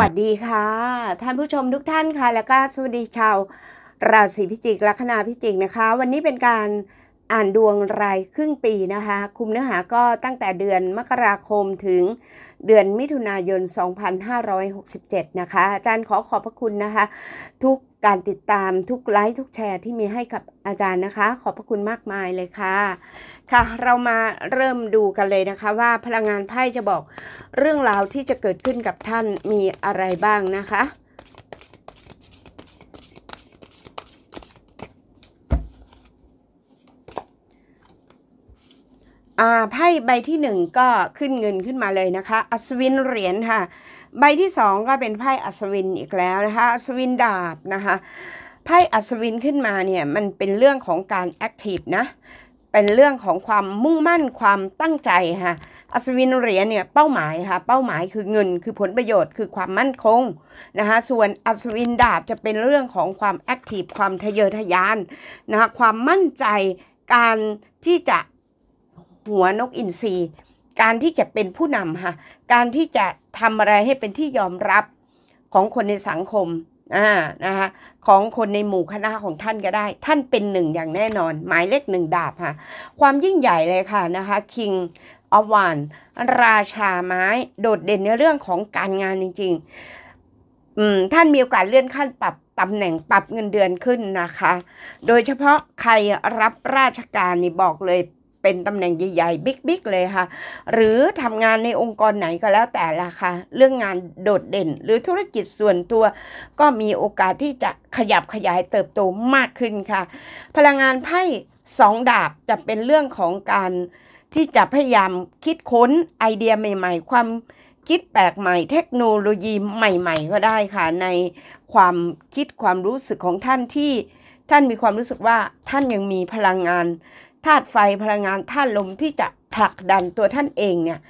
วัสดีค่ะ ท่านผู้ชมทุกท่านค่ะ แล้วก็สวัสดีชาว ราศีพิจิกลัคนาพิจิกนะคะ วันนี้เป็นการอ่านดวง รายครึ่งปีนะคะ คุมเนื้อหาก็ตั้งแต่เดือนมกราคมถึง เดือนมิถุนายน 2567 นะคะ อาจารย์ขอขอบพระคุณนะคะ ทุกการติดตามทุกไลค์ทุกแชร์ที่มีให้กับอาจารย์นะคะ ขอบพระคุณมากมายเลยค่ะ ค่ะ เรามาเริ่มดูกันเลยนะคะ ว่าพลังงานไพ่จะบอกเรื่องราวที่จะเกิดขึ้นกับท่านมีอะไรบ้างนะคะอาไพ่ใบที่หนึ่งก็ขึ้นเงินขึ้นมาเลยนะคะอัศวินเหรียญค่ะใบที่สองก็เป็นไพ่อัศวินอีกแล้วนะคะอัศวินดาบนะคะไพ่อัศวินขึ้นมาเนี่ยมันเป็นเรื่องของการแอคทีฟนะเป็นเรื่องของความมุ่งมั่นความตั้งใจค่ะอัศวินเหรียญเนี่ยเป้าหมายค่ะเป้าหมายคือเงินคือผลประโยชน์คือความมั่นคงนะคะส่วนอัศวินดาบจะเป็นเรื่องของความแอคทีฟความทะเยอทะยานนะคะความมั่นใจการที่จะหัวนกอินทรี การที่จะเป็นผู้นำค่ะการที่จะทำอะไรให้เป็นที่ยอมรับของคนในสังคม อ่า นะคะของคนในหมู่คณะของท่านก็ได้ ท่านเป็นหนึ่งอย่างแน่นอน หมายเลขหนึ่งดาบค่ะความยิ่งใหญ่เลยค่ะนะคะคิงอวานราชาไม้ โดดเด่นในเรื่องของการงานจริงๆ อืม ท่านมีโอกาสเลื่อนขั้นปรับตำแหน่งปรับเงินเดือนขึ้นนะคะ โดยเฉพาะใครรับราชการนี่บอกเลยเป็นตำแหน่งใหญ่ๆบิ๊กๆเลยค่ะ หรือทำงานในองค์กรไหนก็แล้วแต่ละค่ะ เรื่องงานโดดเด่นหรือธุรกิจส่วนตัว ก็มีโอกาสที่จะขยับขยายเติบโตมากขึ้นค่ะ พลังงานไพ่สองดาบจะเป็นเรื่องของการที่จะพยายามคิดค้นไอเดียใหม่ๆ ความคิดแปลกใหม่ เทคโนโลยีใหม่ๆ ก็ได้ค่ะ ในความคิดความรู้สึกของท่านที่ท่านมีความรู้สึกว่าท่านยังมีพลังงานธาตุไฟพลังงานธาตุลมที่จะผลักดันตัวท่านเองเนี่ย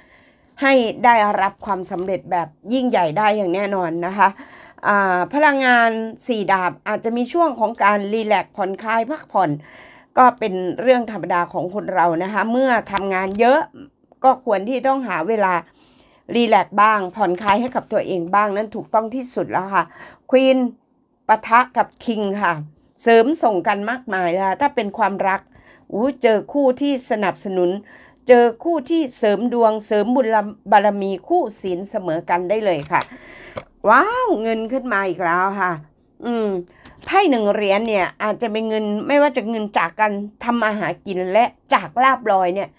ให้ได้รับความสำเร็จแบบยิ่งใหญ่ได้อย่างแน่นอนนะคะพลังงานสี่ดาบอาจจะมีช่วงของการรีแลกผ่อนคลายพักผ่อน ก็เป็นเรื่องธรรมดาของคนเรานะคะเมื่อทำงานเยอะก็ควรที่ต้องหาเวลารีแลกบ้าง ผ่อนคลายให้กับตัวเองบ้างนั้นถูกต้องที่สุดแล้วค่ะควีนปะทะกับคิงค่ะเสริมส่งกันมากมายแล้วถ้าเป็นความรักอู้เจอคู่ที่สนับสนุน เจอคู่ที่เสริมดวง เสริมบุญบารมีคู่ศีลเสมอกันได้เลยค่ะ ว้าวเงินขึ้นมาอีกแล้วค่ะ อืมไพ่หนึ่งเหรียญเนี่ย อาจจะเป็นเงินไม่ว่าจะเงินจากการทำมาหากินและจากลาบลอยเนี่ย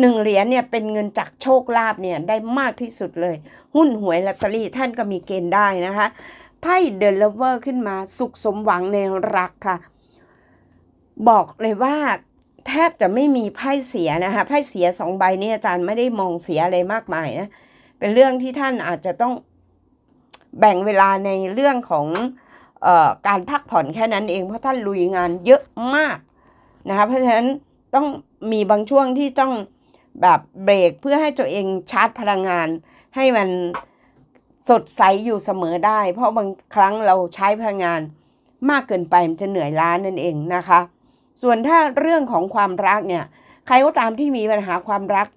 หนึ่งเหรียญเนี่ยเป็นเงินจากโชคลาบเนี่ยได้มากที่สุดเลย หุ้นหวยลอตเตอรี่ท่านก็มีเกณฑ์ได้นะคะไพ่เดลเวอร์ขึ้นมา สุขสมหวังในรักค่ะ บอกเลยว่าแทบจะไม่มีไพ่เสียนะคะไพ่เสียสองใบนี้อาจารย์ไม่ได้มองเสียอะไรมากมายนะ เป็นเรื่องที่ท่านอาจจะต้องแบ่งเวลาในเรื่องของออการพักผ่อนแค่นั้นเอง เพราะท่านลุยงานเยอะมากนะคะเพราะฉะนั้นต้องมีบางช่วงที่ต้องแบบเบรกเพื่อให้ตัวเองชาร์จพลังงาน ให้มันสดใสอยู่เสมอได้ เพราะบางครั้งเราใช้พลังงานมากเกินไปมันจะเหนื่อยล้านั่นเองนะคะส่วนถ้าเรื่องของความรักเนี่ย ใครก็ตามที่มีปัญหาความรัก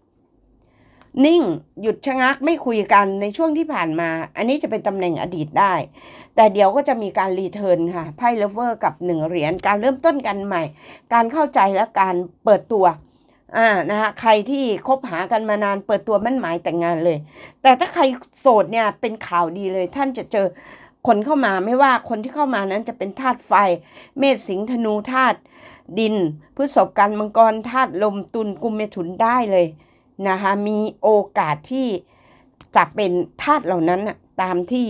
นิ่งหยุดชะงักไม่คุยกันในช่วงที่ผ่านมา อันนี้จะเป็นตำแหน่งอดีตได้ แต่เดี๋ยวก็จะมีการรีเทิร์นค่ะไพ่เลเวอร์กับหนึ่งเหรียญ การเริ่มต้นกันใหม่ การเข้าใจและการเปิดตัว อ่า นะคะ ใครที่คบหากันมานาน เปิดตัวมั่นหมายแต่งงานเลย แต่ถ้าใครโสดเนี่ย เป็นข่าวดีเลย ท่านจะเจอคนเข้ามาไม่ว่าคนที่เข้ามานั้นจะเป็นธาตุไฟ เมษสิงธนูธาตุดินพฤษภกันมังกรธาตุลมตุนกุมเมถุนได้เลยนะคะมีโอกาสที่จะเป็นธาตุเหล่านั้นตามที่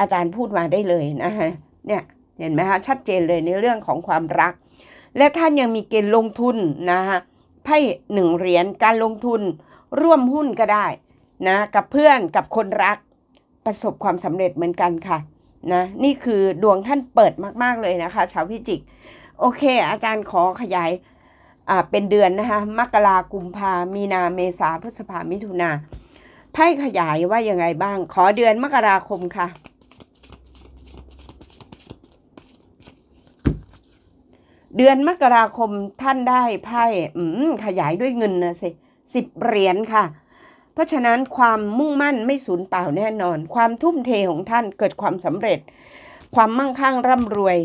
อาจารย์พูดมาได้เลยนะคะเนี่ยเห็นไหมคะชัดเจนเลยในเรื่องของความรัก และท่านยังมีเกณฑ์ลงทุนนะคะไพ่หนึ่งเหรียญการลงทุนร่วมหุ้นก็ได้นะกับเพื่อนกับคนรักประสบความสำเร็จเหมือนกันค่ะนะนี่คือดวงท่านเปิดมากๆเลยนะคะชาวพิจิกโอเคอาจารย์ขอขยายเป็นเดือนนะคะมกรากุมภามีนาเมษาพฤษภามิถุนาไพ่ขยายว่ายังไงบ้าง ขอเดือนมกราคมค่ะ เดือนมกราคมท่านได้ไพ่ขยายด้วยเงินนะสิสิบเหรียญค่ะ เพราะฉะนั้นความมุ่งมั่นไม่สูญเปล่าแน่นอน ความทุ่มเทของท่านเกิดความสำเร็จ ความมั่งคั่งร่ำรวย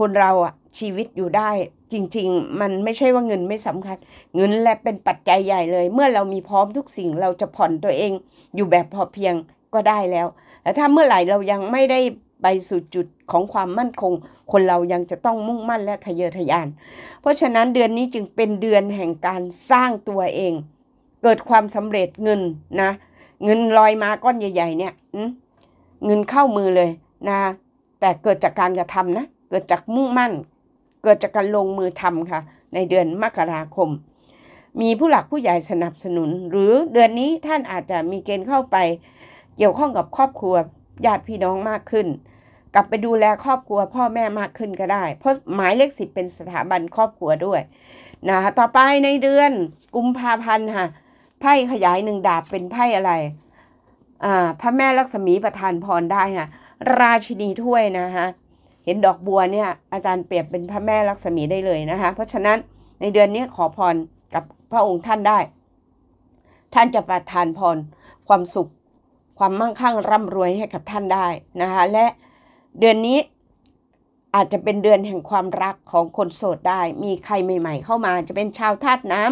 คนเราอ่ะชีวิตอยู่ได้จริงๆ มันไม่ใช่ว่าเงินไม่สำคัญ เงินและเป็นปัจจัยใหญ่เลย เมื่อเรามีพร้อมทุกสิ่งเราจะผ่อนตัวเอง อยู่แบบพอเพียงก็ได้แล้ว แต่ถ้าเมื่อไหร่เรายังไม่ได้ไปสู่จุดของความมั่นคง คนเรายังจะต้องมุ่งมั่นและทะเยอทะยาน เพราะฉะนั้นเดือนนี้จึงเป็นเดือนแห่งการสร้างตัวเอง เกิดความสำเร็จเงินนะ เงินลอยมาก้อนใหญ่ ๆ เนี่ยเงินเข้ามือเลยนะ แต่เกิดจากการกระทำนะเกิดจากมุ่งมั่นเกิดจากการลงมือทำค่ะ ในเดือนมกราคมมีผู้หลักผู้ใหญ่สนับสนุน หรือเดือนนี้ท่านอาจจะมีเกณฑ์เข้าไปเกี่ยวข้องกับครอบครัวญาติพี่น้องมากขึ้น กลับไปดูแลครอบครัว พ่อแม่มากขึ้นก็ได้เพราะหมายเลขสิบเป็นสถาบันครอบครัวด้วยนะะต่อไปในเดือนกุมภาพันธ์ค่ะ ไพ่ขยายหนึ่งดาบเป็นไพ่อะไรอ่าพระแม่ลักษมีประทานพรได้ค่ะ ราชินีถ้วยนะฮะเห็นดอกบัวเนี่ยอาจารย์เปรียบเป็นพระแม่ลักษมีได้เลยนะคะเพราะฉะนั้นในเดือนนี้ขอพรกับพระองค์ท่านได้ ท่านจะประทานพรความสุขความมั่งคั่งร่ำรวยให้กับท่านได้นะคะและเดือนนี้อาจจะเป็นเดือนแห่งความรักของคนโสดได้ มีใครใหม่ ๆ เข้ามาจะเป็นชาวธาตุน้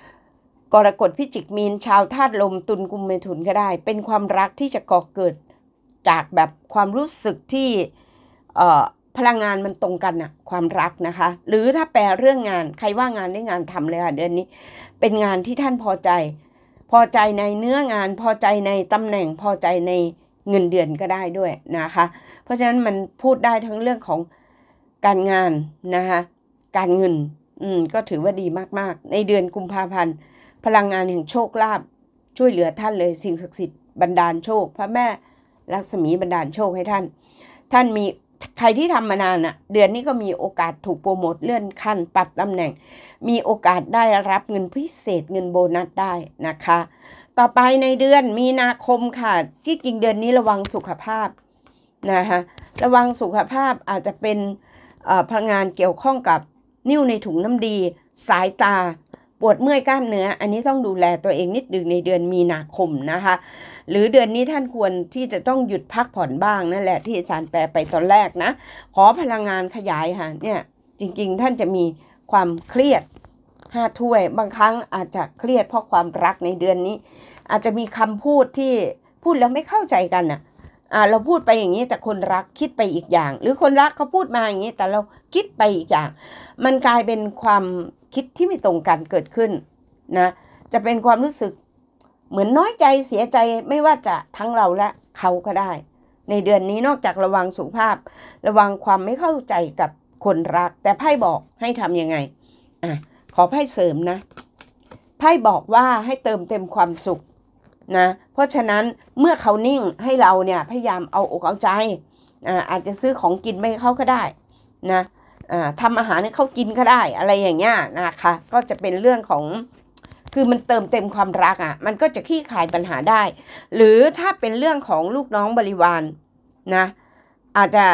ำกรกฎพิจิกมีนชาวธาตุลมตุลกุมเมถุนก็ได้ เป็นความรักที่จะก่อเกิดจากแบบความรู้สึกที่พลังงานมันตรงกันอะความรักนะคะ หรือถ้าแปลเรื่องงานใครว่างานได้งานทำเลยค่ะเดือนนี้ เป็นงานที่ท่านพอใจ พอใจในเนื้องานพอใจในตำแหน่งพอใจในเงินเดือนก็ได้ด้วยนะคะ เพราะฉะนั้นมันพูดได้ทั้งเรื่องของการงานนะคะการเงินอืมก็ถือว่าดีมากๆ ในเดือนกุมภาพันธ์พลังงานแห่งโชคลาภช่วยเหลือท่านเลยสิ่งศักดิ์สิทธิ์บันดาลโชคพระแม่ลักษมีบันดาลโชคให้ท่าน ท่านมีใครที่ทำมานานอะเดือนนี้ก็มีโอกาสถูกโปรโมทเลื่อนขั้นปรับตำแหน่ง มีโอกาสได้รับเงินพิเศษ เงินโบนัสได้นะคะ ต่อไปในเดือนมีนาคมค่ะที่จริงเดือนนี้ระวังสุขภาพนะคะระวังสุขภาพอาจจะเป็นพลังงานเกี่ยวข้องกับนิ้วในถุงน้ำดี สายตาปวดเมื่อยกล้ามเนื้ออันนี้ต้องดูแลตัวเองนิดนึงในเดือนมีนาคมนะคะหรือเดือนนี้ท่านควรที่จะต้องหยุดพักผ่อนบ้างนั่นแหละที่อาจารย์แปลไปตอนแรกนะขอพลังงานขยายค่ะเนี่ยจริง ๆ ท่านจะมีความเครียดห้าถ้วย บางครั้งอาจจะเครียดเพราะความรักในเดือนนี้ อาจจะมีคำพูดที่พูดแล้วไม่เข้าใจกันอ่ะเราพูดไปอย่างนี้แต่คนรักคิดไปอีกอย่าง หรือคนรักเขาพูดมาอย่างนี้ แต่เราคิดไปอีกอย่าง มันกลายเป็นความคิดที่ไม่ตรงกันเกิดขึ้นนะจะเป็นความรู้สึกเหมือนน้อยใจเสียใจไม่ว่าจะทั้งเราและเขาก็ได้ ในเดือนนี้นอกจากระวังสุขภาพ ระวังความไม่เข้าใจกับคนรัก แต่ไพ่บอกให้ทำยังไงอ่ะขอไพ่เสริมนะไพ่บอกว่าให้เติมเต็มความสุขนะเพราะฉะนั้นเมื่อเขานิ่งให้เราเนี่ยพยายามเอาอกเอาใจอ่าอาจจะซื้อของกินไม่เขาก็ได้นะอ่าทำอาหารให้เขากินก็ได้ อะไรอย่างเงี้ยนะคะ ก็จะเป็นเรื่องของคือ มันเติมเต็มความรักอะ่ะมันก็จะขี้ขายปัญหาได้ หรือถ้าเป็นเรื่องของลูกน้องบริวารนนะอาจจะ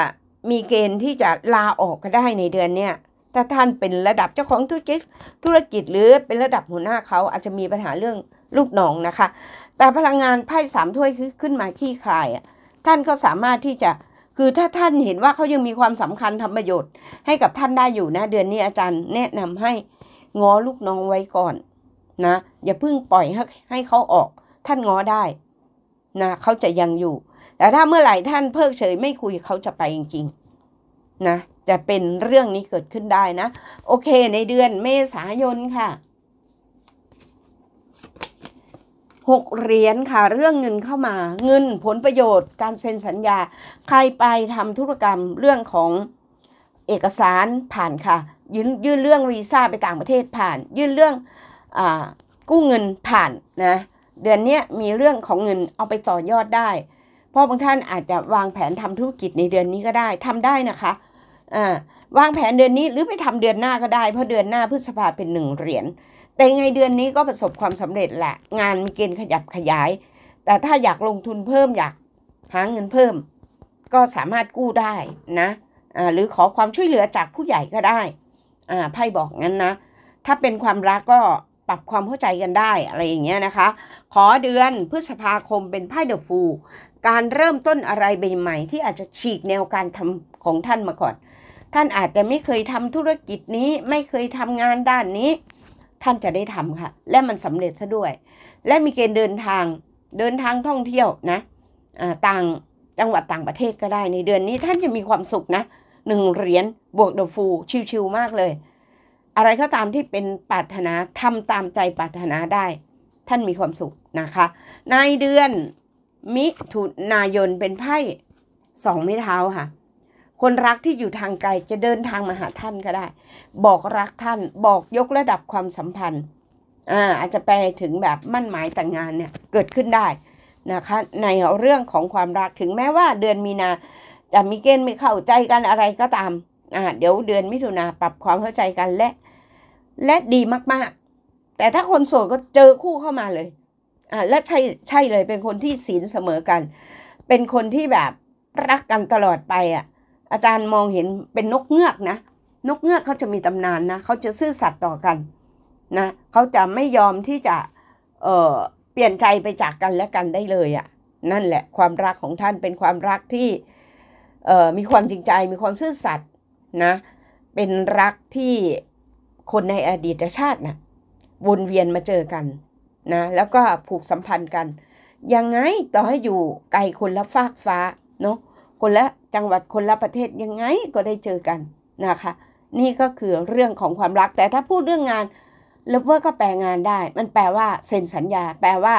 มีเกณฑ์ที่จะลาออกก็ได้ในเดือนเนี้ยถ้าท่านเป็นระดับเจ้าของธุรกิจธุรกิจหรือเป็นระดับหัวหน้าเขาอาจจะมีปัญหาเรื่องลูกน้องนะคะ แต่พลังงานไพ่สามถ้วยขึ้นมาขี้คลายอ่ะท่านก็สามารถที่จะคือถ้าท่านเห็นว่าเขายังมีความสำคัญทำประโยชน์ ให้กับท่านได้อยู่นะเดือนนี้อาจารย์แนะนำให้ง้อลูกน้องไว้ก่อนนะอย่าเพิ่งปล่อยให้ให้เขาออกท่านง้อได้นะเขาจะยังอยู่ แต่ถ้าเมื่อไหร่ท่านเพิกเฉย ไม่คุยเขาจะไปจริงๆนะจะเป็นเรื่องนี้เกิดขึ้นได้นะ โอเค ในเดือนเมษายนค่ะหกเหรียญค่ะเรื่องเงินเข้ามาเงินผลประโยชน์ การเซ็นสัญญาใครไปทำธุรกรรมเรื่องของเอกสารผ่านค่ะ ยื่นยื่นเรื่องวีซ่าไปต่างประเทศผ่านยื่นเรื่องกู้เงินผ่านนะ เดือนนี้มีเรื่องของเงิน เอาไปต่อยอดได้ เพราะบางท่านอาจจะวางแผนทำธุรกิจในเดือนนี้ก็ได้ทำได้นะคะะวางแผนเดือนนี้หรือไปทำเดือนหน้าก็ได้ เพราะเดือนหน้าพฤษภาเป็นหนึ่งเหรียญแต่ไงเดือนนี้ก็ประสบความสำเร็จแหละงานมีเกณฑ์ขยับขยาย แต่ถ้าอยากลงทุนเพิ่มอยากหาเงินเพิ่ม ก็สามารถกู้ได้นะะหรือขอความช่วยเหลือจากผู้ใหญ่ก็ได้ไพ่บอกงั้นนะถ้าเป็นความรักก็ปรับความเข้าใจกันได้อะไรอย่างเงี้ยนะคะ ขอเดือนพฤษภาคมเป็นไพ่เดอะฟูการเริ่มต้นอะไรใหม่ที่อาจจะฉีกแนวการทำของท่านมาก่อน ท่านอาจจะไม่เคยทำธุรกิจนี้ไม่เคยทำงานด้านนี้ท่านจะได้ทำค่ะและมันสำเร็จซะด้วย และมีเกณฑ์เดินทางเดินทางท่องเที่ยวนะต่างจังหวัดต่างประเทศก็ได้ ในเดือนนี้ท่านจะมีความสุขนะหนึ่งเหรียญบวกเดอะฟูชิวๆมากเลยอะไรก็ตามที่เป็นปรารถนาทำตามใจปรารถนาได้ ท่านมีความสุขนะคะ ในเดือนมิถุนายนเป็นไพ่สองมิเท้าค่ะคนรักที่อยู่ทางไกลจะเดินทางมาหาท่านก็ได้ บอกรักท่านบอกยกระดับความสัมพันธ์อาอาจจะไปถึงแบบมั่นหมายแต่งงานเนี่ยเกิดขึ้นได้นะคะ ในเรื่องของความรักถึงแม้ว่าเดือนมีนาจะมีเกณฑ์ไม่เข้าใจกันอะไรก็ตามอ่าเดี๋ยวเดือนมิถุนาปรับความเข้าใจกันและ และดีมาก ๆ แต่ถ้าคนโสดก็เจอคู่เข้ามาเลยอ่าและใช่ใช่เลยเป็นคนที่ศีลเสมอกัน เป็นคนที่แบบรักกันตลอดไปอ่ะ อาจารย์มองเห็นเป็นนกเงือกนะ นกเงือกเขาจะมีตำนานนะเขาจะซื่อสัตย์ต่อกันนะเขาจะไม่ยอมที่จะเอ่อเปลี่ยนใจไปจากกันและกันได้เลยอะ่ะ นั่นแหละความรักของท่านเป็นความรักที่เอ่อมีความจริงใจมีความซื่อสัตย์นะเป็นรักที่คนในอดีตชาตินะวนเวียนมาเจอกันนะแล้วก็ผูกสัมพันธ์กัน ยังไงต่อให้อยู่ไกลคนละฟากฟ้าเนาะคนละจังหวัดคนละประเทศยังไงก็ได้เจอกันนะคะนี่ก็คือเรื่องของความรักแต่ถ้าพูดเรื่องงานเลเวอร์ก็แปลงานได้ มันแปลว่าเซ็นสัญญาแปลว่า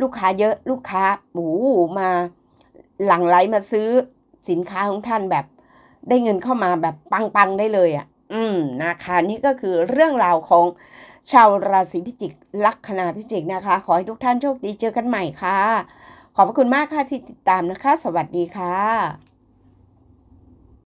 ลูกค้าเยอะลูกค้าหมูมา หลั่งไหลมาซื้อสินค้าของท่านแบบได้เงินเข้ามาแบบปังๆได้เลยอ่ะ อืมนะคะ นี่ก็คือเรื่องราวของชาวราศีพิจิก ลัคนาพิจิกนะคะ ขอให้ทุกท่านโชคดีเจอกันใหม่ค่ะ ขอบพระคุณมากค่ะที่ติดตามนะคะ สวัสดีค่ะ